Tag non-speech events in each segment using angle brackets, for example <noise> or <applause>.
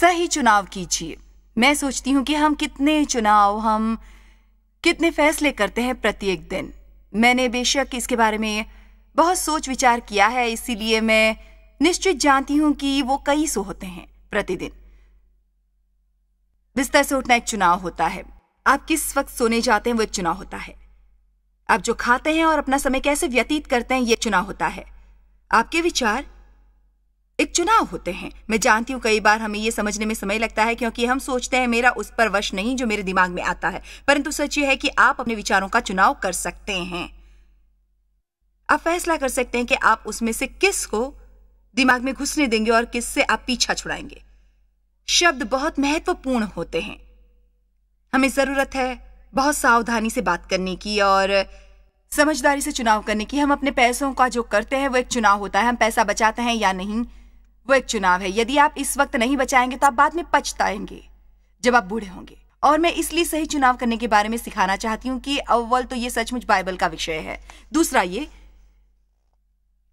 सही चुनाव कीजिए मैं सोचती हूँ कि हम कितने चुनाव हम कितने फैसले करते हैं प्रत्येक दिन मैंने बेशक इसके बारे में बहुत सोच विचार किया है इसीलिए मैं निश्चित जानती हूँ कि वो कई सो होते हैं प्रतिदिन बिस्तर से उठना एक चुनाव होता है आप किस वक्त सोने जाते हैं वो एक चुनाव होता है आप जो खाते हैं और अपना समय कैसे व्यतीत करते हैं ये चुनाव होता है आपके विचार एक चुनाव होते हैं मैं जानती हूँ कई बार हमें ये समझने में समय लगता है क्योंकि हम सोचते हैं मेरा उस पर वश नहीं जो मेरे दिमाग में आता है परंतु सच ये है कि आप अपने विचारों का चुनाव कर सकते हैं आप फैसला कर सकते हैं कि आप उसमें से किस को दिमाग में घुसने देंगे और किस से आप पीछा छुड़ाएंगे शब्द बहुत महत्वपूर्ण होते हैं हमें जरूरत है बहुत सावधानी से बात करने की और समझदारी से चुनाव करने की हम अपने पैसों का जो करते हैं वो एक चुनाव होता है हम पैसा बचाते हैं या नहीं वो एक चुनाव है यदि आप इस वक्त नहीं बचाएंगे तो आप बाद में पछताएंगे जब आप बूढ़े होंगे और मैं इसलिए सही चुनाव करने के बारे में सिखाना चाहती हूं कि अव्वल तो ये सचमुच बाइबल का विषय है दूसरा ये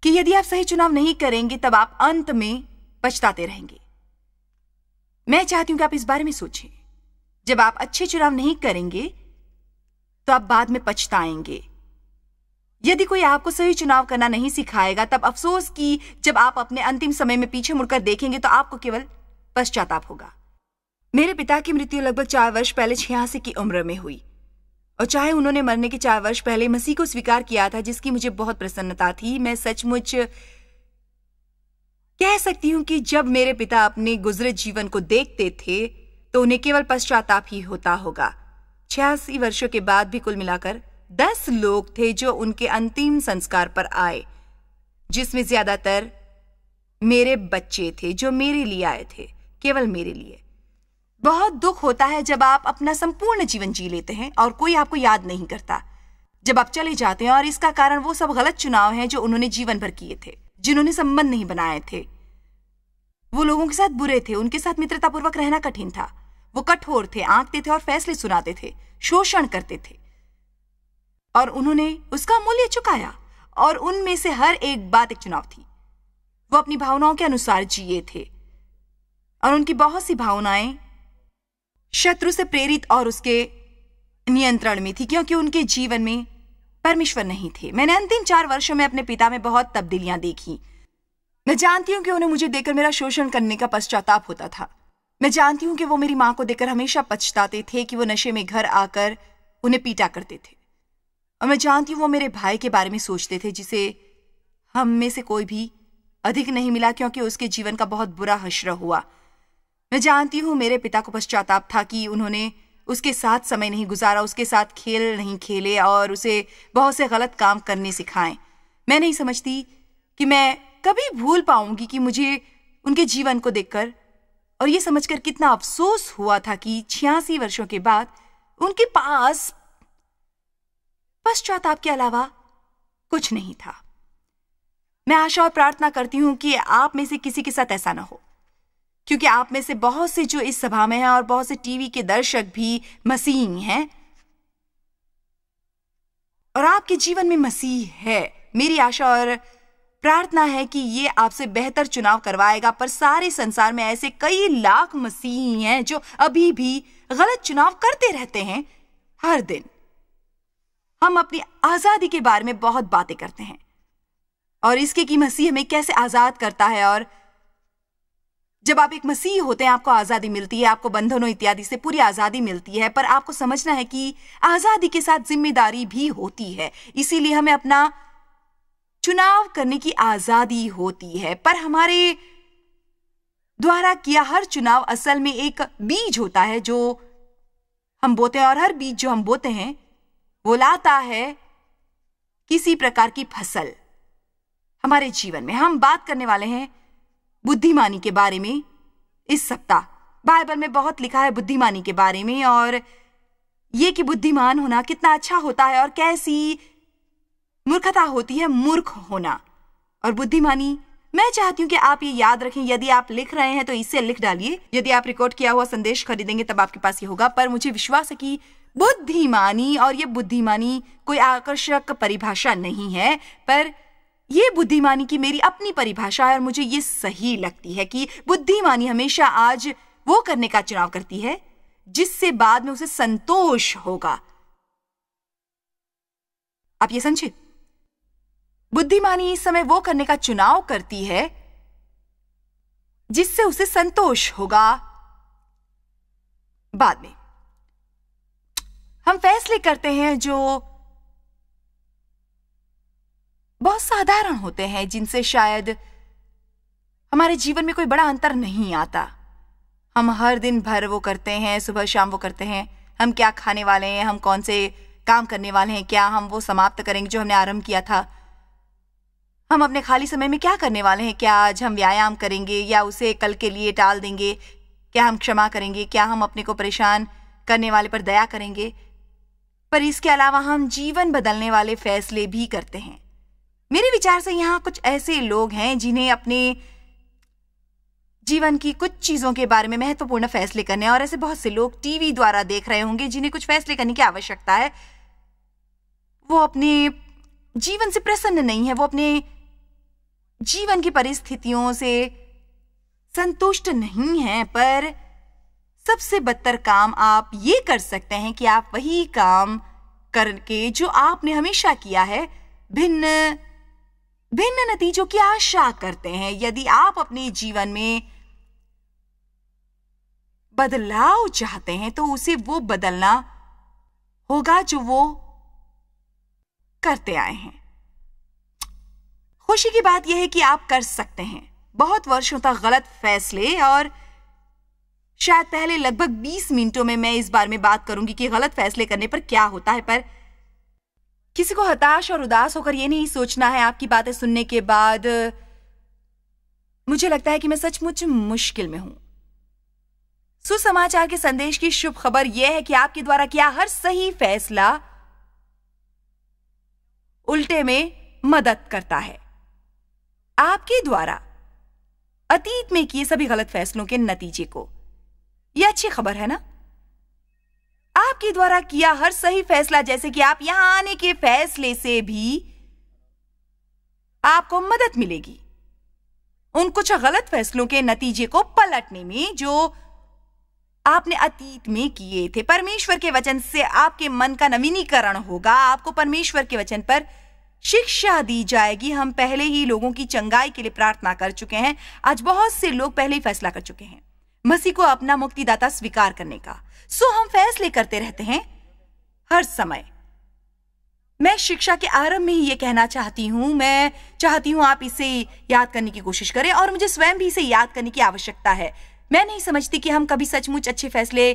कि यदि आप सही चुनाव नहीं करेंगे तब आप अंत में पछताते रहेंगे मैं चाहती हूं कि आप इस बारे में सोचें जब आप अच्छे चुनाव नहीं करेंगे तो आप बाद में पछताएंगे यदि कोई आपको सही चुनाव करना नहीं सिखाएगा तब अफसोस की जब आप अपने अंतिम समय में पीछे मुड़कर देखेंगे तो आपको केवल पश्चाताप होगा मेरे पिता की मृत्यु लगभग चार वर्ष पहले छियासी की उम्र में हुई और चाहे उन्होंने मरने के चार वर्ष पहले मसीह को स्वीकार किया था जिसकी मुझे बहुत प्रसन्नता थी मैं सचमुच कह सकती हूं कि जब मेरे पिता अपने गुजरे जीवन को देखते थे तो उन्हें केवल पश्चाताप ही होता होगा छियासी वर्षों के बाद भी कुल मिलाकर दस लोग थे जो उनके अंतिम संस्कार पर आए जिसमें ज्यादातर मेरे बच्चे थे जो मेरे लिए आए थे केवल मेरे लिए बहुत दुख होता है जब आप अपना संपूर्ण जीवन जी लेते हैं और कोई आपको याद नहीं करता जब आप चले जाते हैं और इसका कारण वो सब गलत चुनाव हैं जो उन्होंने जीवन भर किए थे जिन्होंने संबंध नहीं बनाए थे वो लोगों के साथ बुरे थे उनके साथ मित्रतापूर्वक रहना कठिन था वो कठोर थे आंकते थे और फैसले सुनाते थे शोषण करते थे और उन्होंने उसका मूल्य चुकाया और उनमें से हर एक बात एक चुनाव थी वो अपनी भावनाओं के अनुसार जिए थे और उनकी बहुत सी भावनाएं शत्रु से प्रेरित और उसके नियंत्रण में थी क्योंकि उनके जीवन में परमेश्वर नहीं थे मैंने अंतिम चार वर्षों में अपने पिता में बहुत तब्दीलियां देखी मैं जानती हूँ कि उन्हें मुझे देखकर मेरा शोषण करने का पश्चाताप होता था मैं जानती हूँ कि वो मेरी माँ को देखकर हमेशा पछताते थे कि वो नशे में घर आकर उन्हें पीटा करते थे और मैं जानती हूँ वो मेरे भाई के बारे में सोचते थे जिसे हम में से कोई भी अधिक नहीं मिला क्योंकि उसके जीवन का बहुत बुरा हश्र हुआ मैं जानती हूँ मेरे पिता को पश्चाताप था कि उन्होंने उसके साथ समय नहीं गुजारा उसके साथ खेल नहीं खेले और उसे बहुत से गलत काम करने सिखाएं मैं नहीं समझती कि मैं कभी भूल पाऊंगी कि मुझे उनके जीवन को देखकर और ये समझकर कितना अफसोस हुआ था कि छियासी वर्षों के बाद उनके पास पश्चाताप के अलावा कुछ नहीं था मैं आशा और प्रार्थना करती हूं कि आप में से किसी के साथ ऐसा ना हो क्योंकि आप में से बहुत से जो इस सभा में हैं और बहुत से टीवी के दर्शक भी मसीह हैं और आपके जीवन में मसीह है मेरी आशा और प्रार्थना है कि ये आपसे बेहतर चुनाव करवाएगा पर सारे संसार में ऐसे कई लाख मसीह हैं जो अभी भी गलत चुनाव करते रहते हैं हर दिन हम अपनी आज़ादी के बारे में बहुत बातें करते हैं और इसके कि मसीह हमें कैसे आज़ाद करता है और जब आप एक मसीह होते हैं आपको आज़ादी मिलती है आपको बंधनों इत्यादि से पूरी आज़ादी मिलती है पर आपको समझना है कि आज़ादी के साथ जिम्मेदारी भी होती है इसीलिए हमें अपना चुनाव करने की आज़ादी होती है पर हमारे द्वारा किया हर चुनाव असल में एक बीज होता है जो हम बोते हैं और हर बीज जो हम बोते हैं बुलाता है किसी प्रकार की फसल हमारे जीवन में हम बात करने वाले हैं बुद्धिमानी के बारे में इस सप्ताह बाइबल में बहुत लिखा है बुद्धिमानी के बारे में और ये कि बुद्धिमान होना कितना अच्छा होता है और कैसी मूर्खता होती है मूर्ख होना और बुद्धिमानी मैं चाहती हूं कि आप ये याद रखें यदि आप लिख रहे हैं तो इसे लिख डालिए यदि आप रिकॉर्ड किया हुआ संदेश खरीदेंगे तब आपके पास ये होगा पर मुझे विश्वास है कि बुद्धिमानी और ये बुद्धिमानी कोई आकर्षक परिभाषा नहीं है पर ये बुद्धिमानी की मेरी अपनी परिभाषा है और मुझे ये सही लगती है कि बुद्धिमानी हमेशा आज वो करने का चुनाव करती है जिससे बाद में उसे संतोष होगा आप ये समझे बुद्धिमानी इस समय वो करने का चुनाव करती है जिससे उसे संतोष होगा बाद में हम फैसले करते हैं जो बहुत साधारण होते हैं जिनसे शायद हमारे जीवन में कोई बड़ा अंतर नहीं आता हम हर दिन भर वो करते हैं सुबह शाम वो करते हैं हम क्या खाने वाले हैं हम कौन से काम करने वाले हैं क्या हम वो समाप्त करेंगे जो हमने आरंभ किया था हम अपने खाली समय में क्या करने वाले हैं क्या आज हम व्यायाम करेंगे या उसे कल के लिए टाल देंगे क्या हम क्षमा करेंगे क्या हम अपने को परेशान करने वाले पर दया करेंगे पर इसके अलावा हम जीवन बदलने वाले फैसले भी करते हैं मेरे विचार से यहाँ कुछ ऐसे लोग हैं जिन्हें अपने जीवन की कुछ चीज़ों के बारे में महत्वपूर्ण फैसले करने और ऐसे बहुत से लोग टीवी द्वारा देख रहे होंगे जिन्हें कुछ फैसले करने की आवश्यकता है वो अपने जीवन से प्रसन्न नहीं है वो अपने जीवन की परिस्थितियों से संतुष्ट नहीं है पर सबसे बदतर काम आप ये कर सकते हैं कि आप वही काम करके जो आपने हमेशा किया है भिन्न भिन्न नतीजों की आशा करते हैं यदि आप अपने जीवन में बदलाव चाहते हैं तो उसे वो बदलना होगा जो वो करते आए हैं खुशी की बात यह है कि आप कर सकते हैं बहुत वर्षों तक गलत फैसले और शायद पहले लगभग 20 मिनटों में मैं इस बारे में बात करूंगी कि गलत फैसले करने पर क्या होता है पर किसी को हताश और उदास होकर यह नहीं सोचना है आपकी बातें सुनने के बाद मुझे लगता है कि मैं सचमुच मुश्किल में हूं सुसमाचार के संदेश की शुभ खबर यह है कि आपके द्वारा किया हर सही फैसला उल्टे में मदद करता है आपके द्वारा अतीत में किए सभी गलत फैसलों के नतीजे को यह अच्छी खबर है ना आपके द्वारा किया हर सही फैसला जैसे कि आप यहां आने के फैसले से भी आपको मदद मिलेगी उन कुछ गलत फैसलों के नतीजे को पलटने में जो आपने अतीत में किए थे परमेश्वर के वचन से आपके मन का नवीनीकरण होगा आपको परमेश्वर के वचन पर शिक्षा दी जाएगी हम पहले ही लोगों की चंगाई के लिए प्रार्थना कर चुके हैं आज बहुत से लोग पहले ही फैसला कर चुके हैं मसीह को अपना मुक्तिदाता स्वीकार करने का सो हम फैसले करते रहते हैं हर समय मैं शिक्षा के आरंभ में ही यह कहना चाहती हूं मैं चाहती हूँ आप इसे याद करने की कोशिश करें और मुझे स्वयं भी इसे याद करने की आवश्यकता है मैं नहीं समझती कि हम कभी सचमुच अच्छे फैसले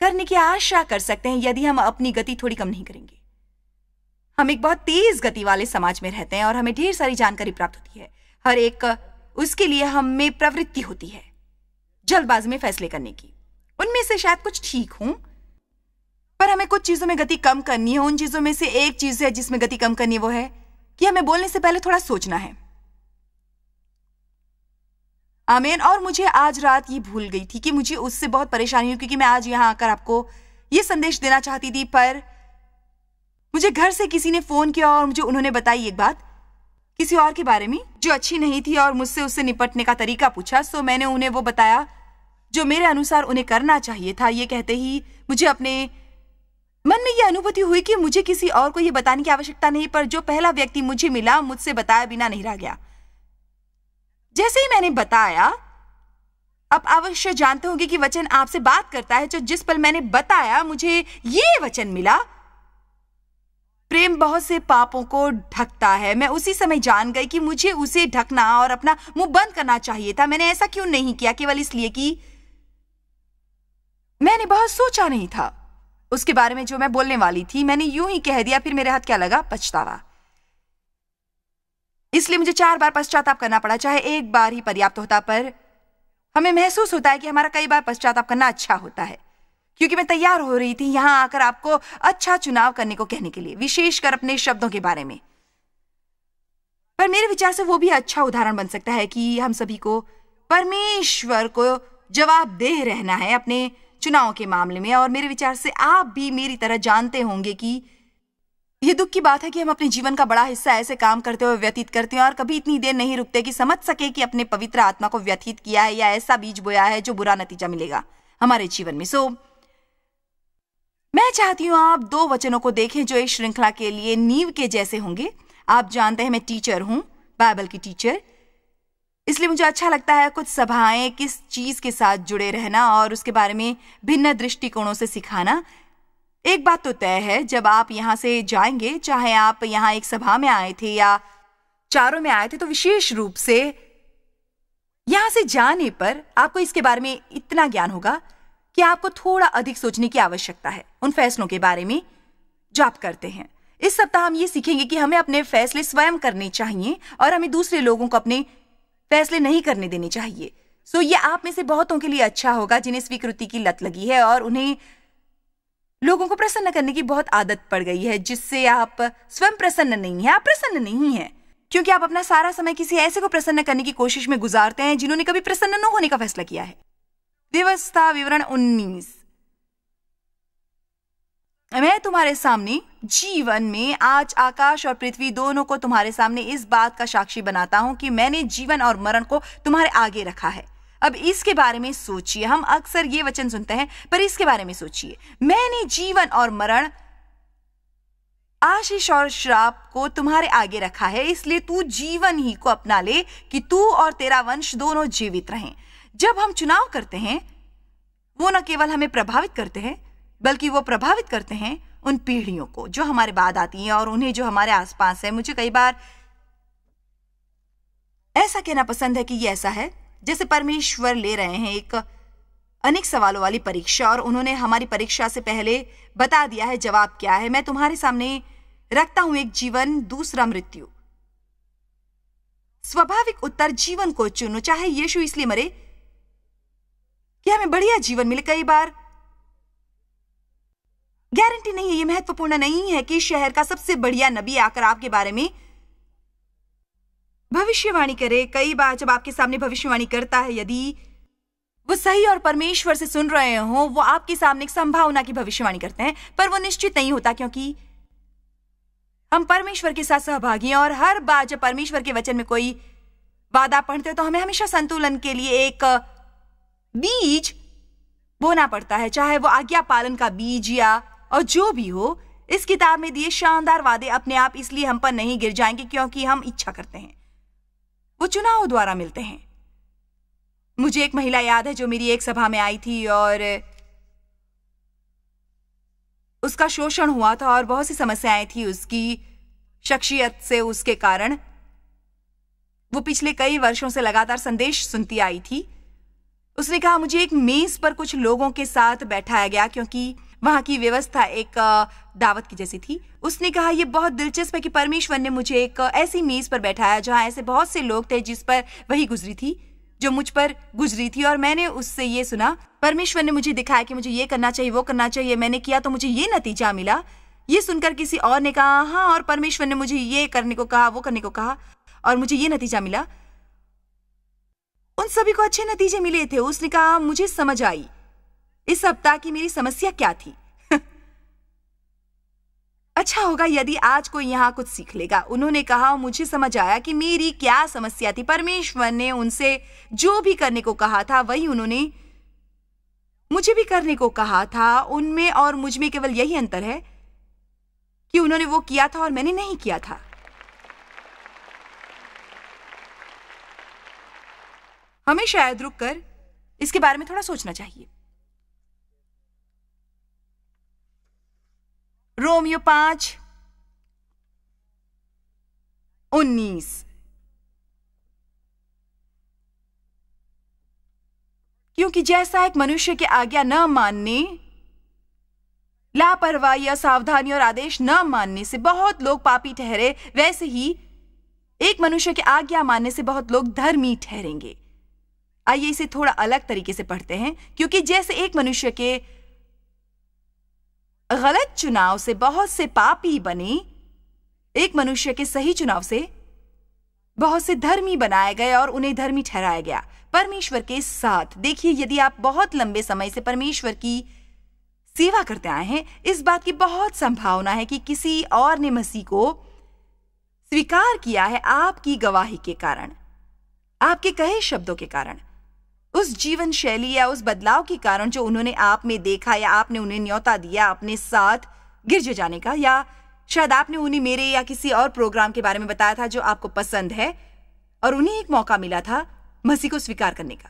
करने की आशा कर सकते हैं यदि हम अपनी गति थोड़ी कम नहीं करेंगे हम एक बहुत तेज गति वाले समाज में रहते हैं और हमें ढेर सारी जानकारी प्राप्त होती है हर एक उसके लिए हम में प्रवृत्ति होती है जल्दबाजी में फैसले करने की उनमें से शायद कुछ ठीक हूं पर हमें कुछ चीजों में गति कम करनी है उन चीजों में से एक चीज है जिसमें गति कम करनी है वो है कि हमें बोलने से पहले थोड़ा सोचना है आमेन और मुझे आज रात ये भूल गई थी कि मुझे उससे बहुत परेशानी हुई क्योंकि मैं आज यहां आकर आपको ये संदेश देना चाहती थी पर मुझे घर से किसी ने फोन किया और मुझे उन्होंने बताई एक बात किसी और के बारे में जो अच्छी नहीं थी और मुझसे उससे निपटने का तरीका पूछा सो मैंने उन्हें वो बताया जो मेरे अनुसार उन्हें करना चाहिए था ये कहते ही मुझे अपने मन में यह अनुभूति हुई कि मुझे किसी और को यह बताने की आवश्यकता नहीं पर जो पहला व्यक्ति मुझे मिला मुझसे बताया बिना नहीं रह गया जैसे ही मैंने बताया आप अवश्य जानते होंगे कि वचन आपसे बात करता है जो जिस पल मैंने बताया मुझे ये वचन मिला प्रेम बहुत से पापों को ढकता है मैं उसी समय जान गई कि मुझे उसे ढकना और अपना मुंह बंद करना चाहिए था मैंने ऐसा क्यों नहीं किया केवल इसलिए कि मैंने बहुत सोचा नहीं था उसके बारे में जो मैं बोलने वाली थी मैंने यूं ही कह दिया फिर मेरे हाथ क्या लगा पछतावा इसलिए मुझे चार बार पश्चाताप करना पड़ा चाहे एक बार ही पर्याप्त होता पर हमें महसूस होता है कि हमारा कई बार पश्चाताप करना अच्छा होता है क्योंकि मैं तैयार हो रही थी यहां आकर आपको अच्छा चुनाव करने को कहने के लिए विशेषकर अपने शब्दों के बारे में पर मेरे विचार से वो भी अच्छा उदाहरण बन सकता है कि हम सभी को परमेश्वर को जवाब दे रहना है अपने चुनाव के मामले में और मेरे विचार से आप भी मेरी तरह जानते होंगे कि यह दुख की बात है कि हम अपने जीवन का बड़ा हिस्सा ऐसे काम करते हुए व्यतीत करते हैं और कभी इतनी देर नहीं रुकते कि समझ सके कि अपने पवित्र आत्मा को व्यतीत किया है या ऐसा बीज बोया है जो बुरा नतीजा मिलेगा हमारे जीवन में सो so, मैं चाहती हूँ आप दो वचनों को देखें जो इस श्रृंखला के लिए नींव के जैसे होंगे आप जानते हैं मैं टीचर हूँ बाइबल की टीचर इसलिए मुझे अच्छा लगता है कुछ सभाएं किस चीज़ के साथ जुड़े रहना और उसके बारे में भिन्न दृष्टिकोणों से सिखाना एक बात तो तय है जब आप यहाँ से जाएंगे चाहे आप यहाँ एक सभा में आए थे या चारों में आए थे तो विशेष रूप से यहाँ से जाने पर आपको इसके बारे में इतना ज्ञान होगा कि आपको थोड़ा अधिक सोचने की आवश्यकता है उन फैसलों के बारे में जो आप करते हैं इस सप्ताह हम ये सीखेंगे कि हमें अपने फैसले स्वयं करने चाहिए और हमें दूसरे लोगों को अपने फैसले नहीं करने देने चाहिए सो ये आप में से बहुतों के लिए अच्छा होगा जिन्हें स्वीकृति की लत लगी है और उन्हें लोगों को प्रसन्न करने की बहुत आदत पड़ गई है जिससे आप स्वयं प्रसन्न नहीं है आप प्रसन्न नहीं है क्योंकि आप अपना सारा समय किसी ऐसे को प्रसन्न करने की कोशिश में गुजारते हैं जिन्होंने कभी प्रसन्न न होने का फैसला किया है व्यवस्था विवरण उन्नीस मैं तुम्हारे सामने जीवन में आज आकाश और पृथ्वी दोनों को तुम्हारे सामने इस बात का साक्षी बनाता हूं कि मैंने जीवन और मरण को तुम्हारे आगे रखा है अब इसके बारे में सोचिए हम अक्सर ये वचन सुनते हैं पर इसके बारे में सोचिए मैंने जीवन और मरण आशीष और श्राप को तुम्हारे आगे रखा है इसलिए तू जीवन ही को अपना ले कि तू और तेरा वंश दोनों जीवित रहें जब हम चुनाव करते हैं वो न केवल हमें प्रभावित करते हैं बल्कि वो प्रभावित करते हैं उन पीढ़ियों को जो हमारे बाद आती हैं और उन्हें जो हमारे आसपास है मुझे कई बार ऐसा कहना पसंद है कि ये ऐसा है जैसे परमेश्वर ले रहे हैं एक अनेक सवालों वाली परीक्षा और उन्होंने हमारी परीक्षा से पहले बता दिया है जवाब क्या है मैं तुम्हारे सामने रखता हूं एक जीवन दूसरा मृत्यु स्वाभाविक उत्तर जीवन को चुनो चाहे यीशु इसलिए मरे कि हमें बढ़िया जीवन मिले कई बार गारंटी नहीं है ये महत्वपूर्ण नहीं है कि शहर का सबसे बढ़िया नबी आकर आपके बारे में भविष्यवाणी करे कई बार जब आपके सामने भविष्यवाणी करता है यदि वो सही और परमेश्वर से सुन रहे हो वो आपके सामने एक संभावना की भविष्यवाणी करते हैं पर वो निश्चित नहीं होता क्योंकि हम परमेश्वर के साथ सहभागी हैं और हर बार जब परमेश्वर के वचन में कोई वादा पढ़ते हो तो हमें हमेशा संतुलन के लिए एक बीज बोना पड़ता है चाहे वो आज्ञा पालन का बीज या और जो भी हो इस किताब में दिए शानदार वादे अपने आप इसलिए हम पर नहीं गिर जाएंगे क्योंकि हम इच्छा करते हैं वो चुनाव द्वारा मिलते हैं मुझे एक महिला याद है जो मेरी एक सभा में आई थी और उसका शोषण हुआ था और बहुत सी समस्याएं थी उसकी शख्सियत से उसके कारण वो पिछले कई वर्षों से लगातार संदेश सुनती आई थी उसने कहा मुझे एक मेज पर कुछ लोगों के साथ बैठाया गया क्योंकि वहां की व्यवस्था एक दावत की जैसी थी उसने कहा यह बहुत दिलचस्प है कि परमेश्वर ने मुझे एक ऐसी मेज पर बैठाया जहाँ ऐसे बहुत से लोग थे जिस पर वही गुजरी थी जो मुझ पर गुजरी थी और मैंने उससे ये सुना परमेश्वर ने मुझे दिखाया कि मुझे ये करना चाहिए वो करना चाहिए मैंने किया तो मुझे ये नतीजा मिला ये सुनकर किसी और ने कहा हाँ और परमेश्वर ने मुझे ये करने को कहा वो करने को कहा और मुझे ये नतीजा मिला उन सभी को अच्छे नतीजे मिले थे उसने कहा मुझे समझ आई इस सप्ताह की मेरी समस्या क्या थी <laughs> अच्छा होगा यदि आज कोई यहां कुछ सीख लेगा उन्होंने कहा मुझे समझ आया कि मेरी क्या समस्या थी परमेश्वर ने उनसे जो भी करने को कहा था वही उन्होंने मुझे भी करने को कहा था उनमें और मुझ में केवल यही अंतर है कि उन्होंने वो किया था और मैंने नहीं किया था हमें शायद रुक कर इसके बारे में थोड़ा सोचना चाहिए रोमियो पांच उन्नीस क्योंकि जैसा एक मनुष्य की आज्ञा न मानने लापरवाही या सावधानी और आदेश न मानने से बहुत लोग पापी ठहरे वैसे ही एक मनुष्य की आज्ञा मानने से बहुत लोग धर्मी ठहरेंगे आइए इसे थोड़ा अलग तरीके से पढ़ते हैं क्योंकि जैसे एक मनुष्य के गलत चुनाव से बहुत से पापी बने एक मनुष्य के सही चुनाव से बहुत से धर्मी बनाए गए और उन्हें धर्मी ठहराया गया परमेश्वर के साथ देखिए यदि आप बहुत लंबे समय से परमेश्वर की सेवा करते आए हैं इस बात की बहुत संभावना है कि किसी और ने मसीह को स्वीकार किया है आपकी गवाही के कारण आपके कहे शब्दों के कारण उस जीवन शैली या उस बदलाव के कारण जो उन्होंने आप में देखा या आपने उन्हें न्योता दिया अपने साथ गिर जाने का या शायद आपने उन्हें मेरे या किसी और प्रोग्राम के बारे में बताया था जो आपको पसंद है और उन्हें एक मौका मिला था मसी को स्वीकार करने का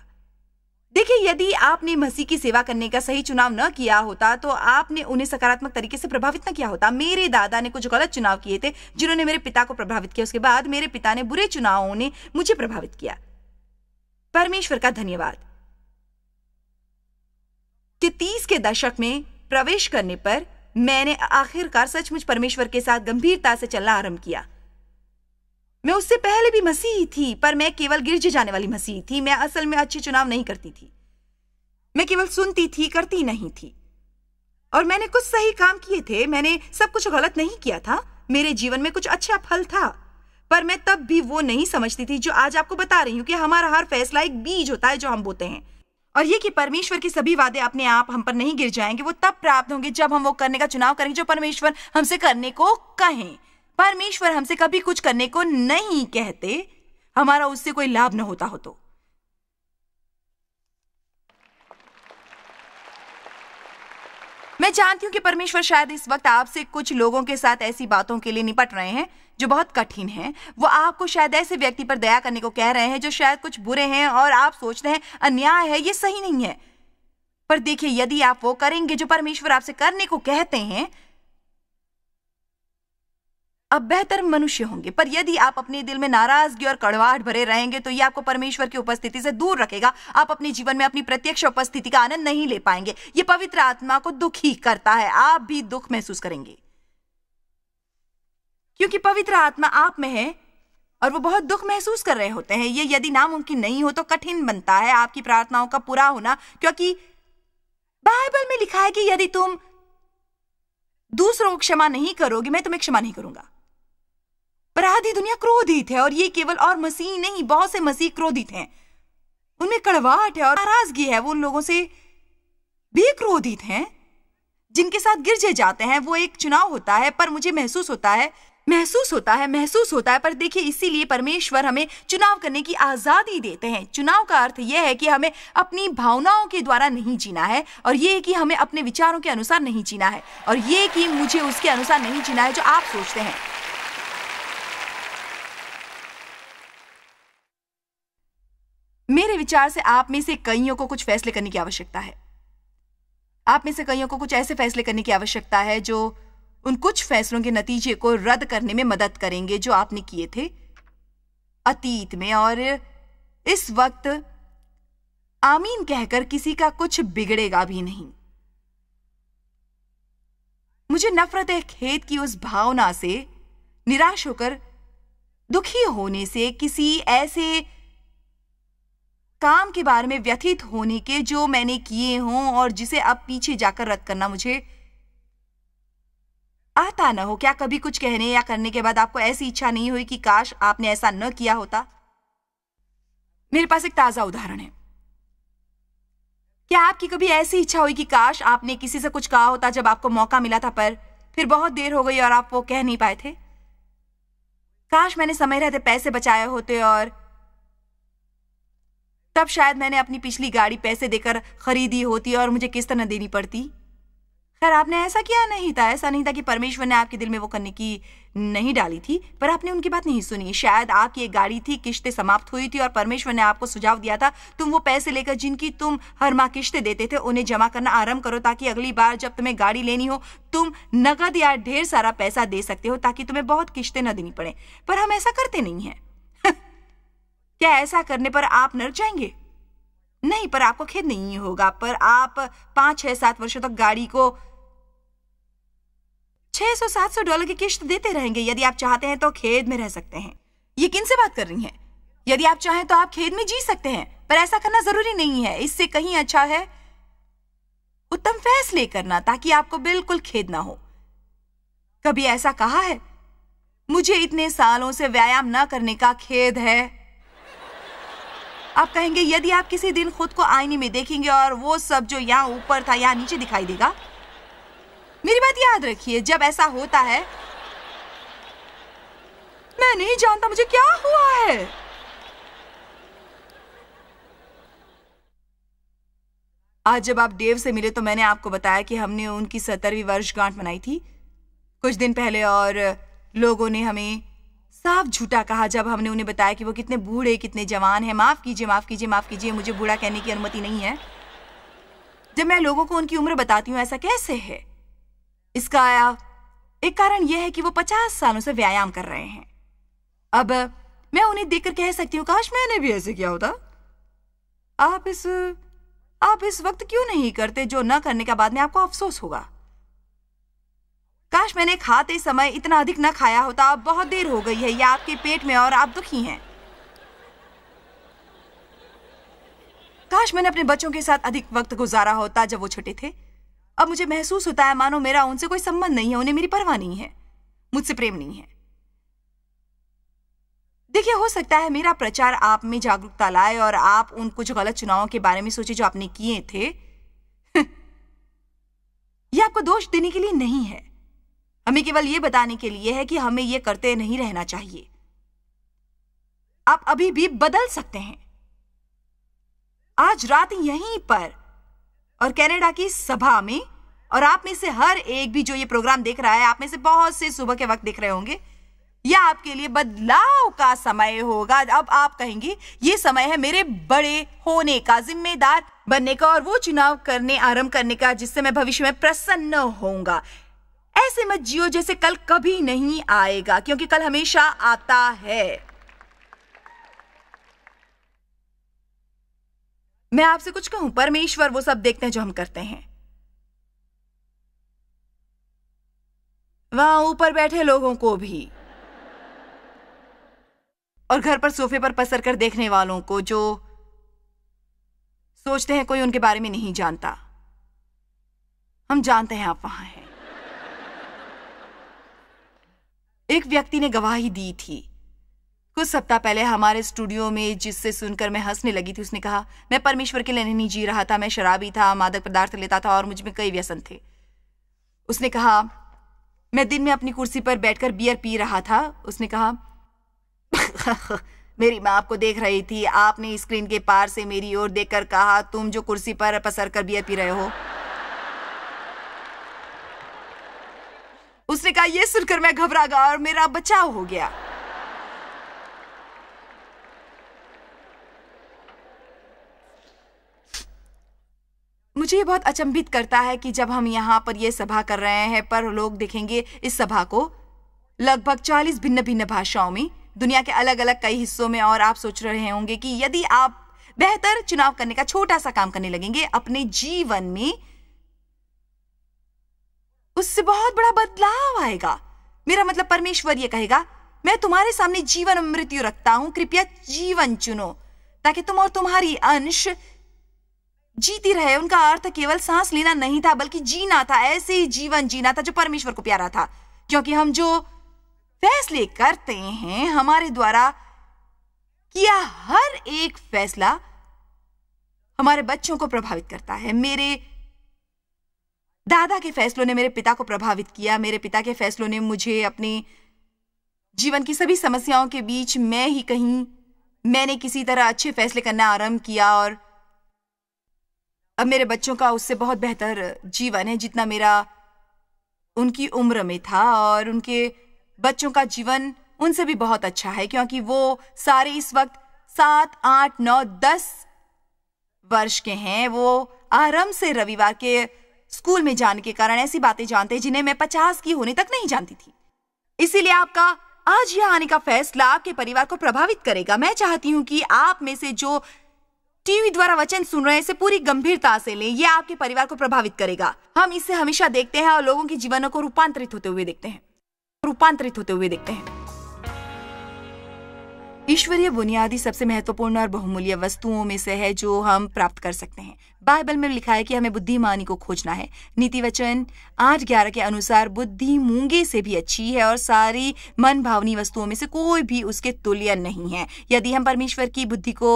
देखिए यदि आपने मसी की सेवा करने का सही चुनाव न किया होता तो आपने उन्हें सकारात्मक तरीके से प्रभावित न किया होता मेरे दादा ने कुछ गलत चुनाव किए थे जिन्होंने मेरे पिता को प्रभावित किया उसके बाद मेरे पिता ने बुरे चुनावों ने मुझे प्रभावित किया परमेश्वर का धन्यवाद कि तीस के दशक में प्रवेश करने पर मैंने आखिरकार सचमुच परमेश्वर के साथ गंभीरता से चलना आरंभ किया मैं उससे पहले भी मसीह थी पर मैं केवल गिरज जाने वाली मसीह थी मैं असल में अच्छे चुनाव नहीं करती थी मैं केवल सुनती थी करती नहीं थी और मैंने कुछ सही काम किए थे मैंने सब कुछ गलत नहीं किया था मेरे जीवन में कुछ अच्छा फल था पर मैं तब भी वो नहीं समझती थी जो आज आपको बता रही हूँ कि हमारा हर फैसला एक बीज होता है जो हम बोते हैं और ये कि परमेश्वर के सभी वादे अपने आप हम पर नहीं गिर जाएंगे वो तब प्राप्त होंगे जब हम वो करने का चुनाव करेंगे जो परमेश्वर हमसे करने को कहें परमेश्वर हमसे कभी कुछ करने को नहीं कहते हमारा उससे कोई लाभ न होता हो तो मैं जानती हूं कि परमेश्वर शायद इस वक्त आपसे कुछ लोगों के साथ ऐसी बातों के लिए निपट रहे हैं जो बहुत कठिन है वो आपको शायद ऐसे व्यक्ति पर दया करने को कह रहे हैं जो शायद कुछ बुरे हैं और आप सोच रहे हैं अन्याय है ये सही नहीं है पर देखिए यदि आप वो करेंगे जो परमेश्वर आपसे करने को कहते हैं अब बेहतर मनुष्य होंगे पर यदि आप अपने दिल में नाराजगी और कड़वाहट भरे रहेंगे तो ये आपको परमेश्वर की उपस्थिति से दूर रखेगा आप अपने जीवन में अपनी प्रत्यक्ष उपस्थिति का आनंद नहीं ले पाएंगे ये पवित्र आत्मा को दुखी करता है आप भी दुख महसूस करेंगे क्योंकि पवित्र आत्मा आप में है और वो बहुत दुख महसूस कर रहे होते हैं ये यदि नामुमकिन नहीं हो तो कठिन बनता है आपकी प्रार्थनाओं का पूरा होना क्योंकि बाइबल में लिखा है कि यदि तुम दूसरों को क्षमा नहीं करोगे मैं तुम्हें क्षमा नहीं करूंगा पर आधी दुनिया क्रोधित है और ये केवल और मसीह नहीं बहुत से मसीह क्रोधित हैं उनमें कड़वाहट है और नाराजगी है वो उन लोगों से भी क्रोधित हैं जिनके साथ गिरजे जाते हैं वो एक चुनाव होता है पर मुझे महसूस होता है महसूस होता है महसूस होता है पर देखिए इसीलिए परमेश्वर हमें चुनाव करने की आज़ादी देते हैं चुनाव का अर्थ यह है कि हमें अपनी भावनाओं के द्वारा नहीं जीना है और ये कि हमें अपने विचारों के अनुसार नहीं जीना है और ये कि मुझे उसके अनुसार नहीं जीना है जो आप सोचते हैं मेरे विचार से आप में से कईयों को कुछ फैसले करने की आवश्यकता है आप में से कईयों को कुछ ऐसे फैसले करने की आवश्यकता है जो उन कुछ फैसलों के नतीजे को रद्द करने में मदद करेंगे जो आपने किए थे अतीत में और इस वक्त आमीन कहकर किसी का कुछ बिगड़ेगा भी नहीं मुझे नफरत है खेत की उस भावना से निराश होकर दुखी होने से किसी ऐसे काम के बारे में व्यथित होने के जो मैंने किए हों और जिसे अब पीछे जाकर रद्द करना मुझे आता न हो क्या कभी कुछ कहने या करने के बाद आपको ऐसी इच्छा नहीं हुई कि काश आपने ऐसा न किया होता मेरे पास एक ताजा उदाहरण है क्या आपकी कभी ऐसी इच्छा हुई कि काश आपने किसी से कुछ कहा होता जब आपको मौका मिला था पर फिर बहुत देर हो गई और आप वो कह नहीं पाए थे काश मैंने समय रहते पैसे बचाए होते और तब शायद मैंने अपनी पिछली गाड़ी पैसे देकर खरीदी होती और मुझे किस्त न देनी पड़ती खैर आपने ऐसा किया नहीं था ऐसा नहीं था कि परमेश्वर ने आपके दिल में वो करने की नहीं डाली थी पर आपने उनकी बात नहीं सुनी शायद आपकी एक गाड़ी थी किश्तें समाप्त हुई थी और परमेश्वर ने आपको सुझाव दिया था तुम वो पैसे लेकर जिनकी तुम हर माह किश्तें देते थे उन्हें जमा करना आरंभ करो ताकि अगली बार जब तुम्हें गाड़ी लेनी हो तुम नकद या ढेर सारा पैसा दे सकते हो ताकि तुम्हें बहुत किश्तें न देनी पड़े पर हम ऐसा करते नहीं हैं <laughs> क्या ऐसा करने पर आप नर जाएंगे नहीं पर आपको खेद नहीं होगा पर आप पाँच छः सात वर्षों तक गाड़ी को छह सौ सात सौ डॉलर की किश्त देते रहेंगे यदि आप चाहते हैं तो खेत में रह सकते हैं ये किन से बात कर रही है यदि आप चाहें तो आप खेत में जी सकते हैं पर ऐसा करना जरूरी नहीं है इससे कहीं अच्छा है उत्तम फैसले करना ताकि आपको बिल्कुल खेद ना हो कभी ऐसा कहा है मुझे इतने सालों से व्यायाम ना करने का खेद है आप कहेंगे यदि आप किसी दिन खुद को आईने में देखेंगे और वो सब जो यहां ऊपर था यहाँ नीचे दिखाई देगा मेरी बात याद रखिए जब ऐसा होता है मैं नहीं जानता मुझे क्या हुआ है आज जब आप डेव से मिले तो मैंने आपको बताया कि हमने उनकी सत्तरवीं वर्षगांठ मनाई थी कुछ दिन पहले और लोगों ने हमें साफ झूठा कहा जब हमने उन्हें बताया कि वो कितने बूढ़े कितने जवान हैं माफ़ कीजिए माफ़ कीजिए माफ़ कीजिए मुझे बूढ़ा कहने की अनुमति नहीं है जब मैं लोगों को उनकी उम्र बताती हूँ ऐसा कैसे है इसका एक कारण यह है कि वो पचास सालों से व्यायाम कर रहे हैं अब मैं उन्हें देखकर कह सकती हूं काश मैंने भी ऐसे किया होता आप इस आप इस वक्त क्यों नहीं करते जो न करने का बाद में आपको अफसोस होगा काश मैंने खाते समय इतना अधिक न खाया होता अब बहुत देर हो गई है यह आपके पेट में और आप दुखी हैं काश मैंने अपने बच्चों के साथ अधिक वक्त गुजारा होता जब वो छोटे थे अब मुझे महसूस होता है मानो मेरा उनसे कोई संबंध नहीं है उन्हें मेरी परवाह नहीं है मुझसे प्रेम नहीं है देखिए हो सकता है मेरा प्रचार आप में जागरूकता लाए और आप उन कुछ गलत चुनावों के बारे में सोचे जो आपने किए थे <laughs> यह आपको दोष देने के लिए नहीं है हमें केवल यह बताने के लिए है कि हमें यह करते नहीं रहना चाहिए आप अभी भी बदल सकते हैं आज रात यहीं पर और कनाडा की सभा में और आप में से हर एक भी जो ये प्रोग्राम देख रहा है आप में से बहुत से सुबह के वक्त देख रहे होंगे यह आपके लिए बदलाव का समय होगा अब आप कहेंगे ये समय है मेरे बड़े होने का जिम्मेदार बनने का और वो चुनाव करने आरंभ करने का जिससे मैं भविष्य में प्रसन्न होऊंगा ऐसे मत जियो जैसे कल कभी नहीं आएगा क्योंकि कल हमेशा आता है मैं आपसे कुछ कहूं परमेश्वर वो सब देखते हैं जो हम करते हैं वहां ऊपर बैठे लोगों को भी और घर पर सोफे पर पसर कर देखने वालों को जो सोचते हैं कोई उनके बारे में नहीं जानता हम जानते हैं आप वहां हैं एक व्यक्ति ने गवाही दी थी कुछ सप्ताह पहले हमारे स्टूडियो में जिससे सुनकर मैं हंसने लगी थी उसने कहा मैं परमेश्वर के लिए नहीं जी रहा था मैं शराबी था मादक पदार्थ लेता था और मुझ में कई व्यसन थे उसने कहा मैं दिन में अपनी कुर्सी पर बैठकर बियर पी रहा था उसने कहा <laughs> मेरी माँ आपको देख रही थी आपने स्क्रीन के पार से मेरी ओर देखकर कहा तुम जो कुर्सी पर पसर कर बियर पी रहे हो उसने कहा यह सुनकर मैं घबरा गया और मेरा बचाव हो गया मुझे ये बहुत अचंभित करता है कि जब हम यहाँ पर ये सभा कर रहे हैं पर लोग देखेंगे इस सभा को लगभग चालीस भिन्न भिन्न भाषाओं में दुनिया के अलग अलग कई हिस्सों में और आप सोच रहे होंगे कि यदि आप बेहतर चुनाव करने का छोटा सा काम करने लगेंगे अपने जीवन में उससे बहुत बड़ा बदलाव आएगा मेरा मतलब परमेश्वर यह कहेगा मैं तुम्हारे सामने जीवन मृत्यु रखता हूं कृपया जीवन चुनो ताकि तुम और तुम्हारी अंश जीती रहे उनका अर्थ केवल सांस लेना नहीं था बल्कि जीना था ऐसे ही जीवन जीना था जो परमेश्वर को प्यारा था क्योंकि हम जो फैसले करते हैं हमारे द्वारा किया हर एक फैसला हमारे बच्चों को प्रभावित करता है मेरे दादा के फैसलों ने मेरे पिता को प्रभावित किया मेरे पिता के फैसलों ने मुझे अपने जीवन की सभी समस्याओं के बीच मैं ही कहीं मैंने किसी तरह अच्छे फैसले करना आरंभ किया और अब मेरे बच्चों का उससे बहुत बेहतर जीवन है जितना मेरा उनकी उम्र में था और उनके बच्चों का जीवन उनसे भी बहुत अच्छा है क्योंकि वो सारे इस वक्त सात आठ नौ दस वर्ष के हैं वो आराम से रविवार के स्कूल में जाने के कारण ऐसी बातें जानते हैं जिन्हें मैं पचास की होने तक नहीं जानती थी इसीलिए आपका आज यह आने का फैसला आपके परिवार को प्रभावित करेगा मैं चाहती हूं कि आप में से जो टीवी द्वारा वचन सुन रहे इसे पूरी गंभीरता से लें ये आपके परिवार को प्रभावित करेगा हम इसे हमेशा देखते हैं और लोगों के जीवनों को रूपांतरित होते हुए देखते हैं रूपांतरित होते हुए देखते हैं ईश्वरीय बुनियादी सबसे महत्वपूर्ण और बहुमूल्य वस्तुओं में से है जो हम प्राप्त कर सकते हैं बाइबल में लिखा है कि हमें बुद्धिमानी को खोजना है नीति वचन आठ ग्यारह के अनुसार बुद्धि मूंगे से भी अच्छी है और सारी मन भावनी वस्तुओं में से कोई भी उसके तुल्य नहीं है यदि हम परमेश्वर की बुद्धि को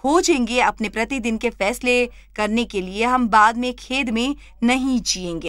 खोजेंगे अपने प्रतिदिन के फैसले करने के लिए हम बाद में खेद में नहीं जिएंगे